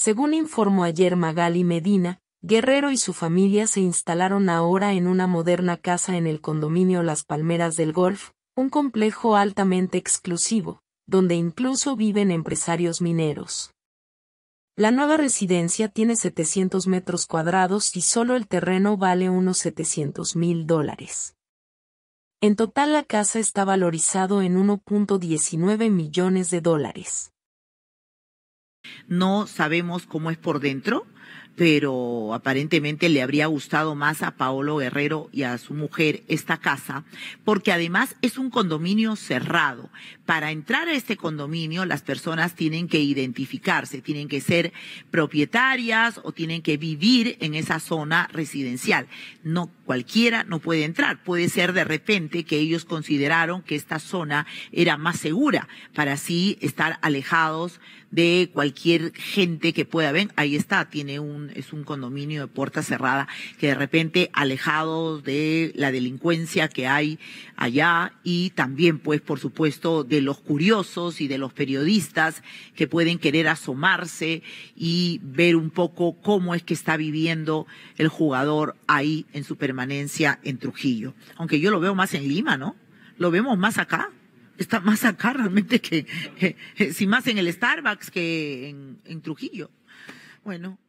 Según informó ayer Magali Medina, Guerrero y su familia se instalaron ahora en una moderna casa en el condominio Las Palmeras del Golf, un complejo altamente exclusivo, donde incluso viven empresarios mineros. La nueva residencia tiene 700 metros cuadrados y solo el terreno vale unos 700 mil dólares. En total la casa está valorizado en 1.19 millones de dólares no sabemos cómo es por dentro, pero aparentemente le habría gustado más a Paolo Guerrero y a su mujer esta casa, porque además es un condominio cerrado. Para entrar a este condominio las personas tienen que identificarse, tienen que ser propietarias o tienen que vivir en esa zona residencial. No cualquiera no puede entrar, puede ser de repente que ellos consideraron que esta zona era más segura para así estar alejados de cualquier gente que pueda ver. Ahí está, tiene un, es un condominio de puerta cerrada, que de repente alejados de la delincuencia que hay allá y también, pues, por supuesto, de los curiosos y de los periodistas que pueden querer asomarse y ver un poco cómo es que está viviendo el jugador ahí en su permanencia en Trujillo. Aunque yo lo veo más en Lima, ¿no? Lo vemos más acá está más acá realmente que, si más en el Starbucks que en, en Trujillo. Bueno,